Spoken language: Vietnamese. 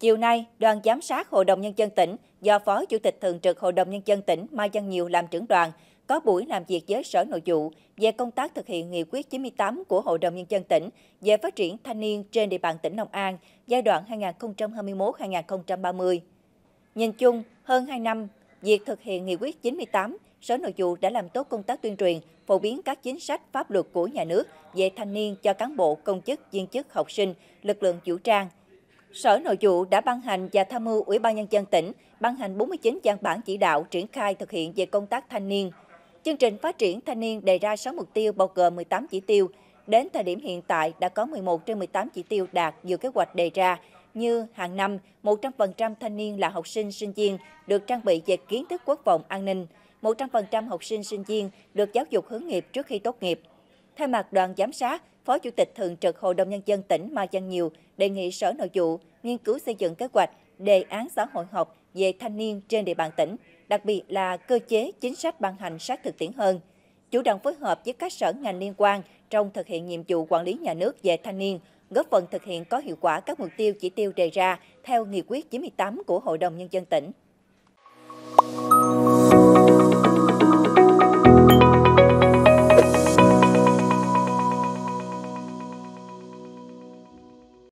Chiều nay, đoàn giám sát Hội đồng Nhân dân tỉnh do Phó Chủ tịch Thường trực Hội đồng Nhân dân tỉnh Mai Văn Nhiều làm trưởng đoàn có buổi làm việc với Sở Nội vụ về công tác thực hiện nghị quyết 98 của Hội đồng Nhân dân tỉnh về phát triển thanh niên trên địa bàn tỉnh Long An giai đoạn 2021-2030. Nhìn chung, hơn 2 năm, việc thực hiện nghị quyết 98, Sở Nội vụ đã làm tốt công tác tuyên truyền, phổ biến các chính sách pháp luật của nhà nước về thanh niên cho cán bộ, công chức, viên chức, học sinh, lực lượng vũ trang – Sở Nội vụ đã ban hành và tham mưu Ủy ban Nhân dân tỉnh ban hành 49 văn bản chỉ đạo triển khai thực hiện về công tác thanh niên. Chương trình phát triển thanh niên đề ra 6 mục tiêu bao gồm 18 chỉ tiêu. Đến thời điểm hiện tại đã có 11 trên 18 chỉ tiêu đạt dự kế hoạch đề ra như hàng năm 100% thanh niên là học sinh sinh viên được trang bị về kiến thức quốc phòng an ninh, 100% học sinh sinh viên được giáo dục hướng nghiệp trước khi tốt nghiệp, Thay mặt đoàn giám sát, Phó Chủ tịch Thường trực Hội đồng Nhân dân tỉnh Mai Văn Nhiều đề nghị Sở Nội vụ nghiên cứu xây dựng kế hoạch đề án xã hội học về thanh niên trên địa bàn tỉnh, đặc biệt là cơ chế chính sách ban hành sát thực tiễn hơn. Chủ động phối hợp với các sở ngành liên quan trong thực hiện nhiệm vụ quản lý nhà nước về thanh niên, góp phần thực hiện có hiệu quả các mục tiêu chỉ tiêu đề ra theo nghị quyết 98 của Hội đồng Nhân dân tỉnh.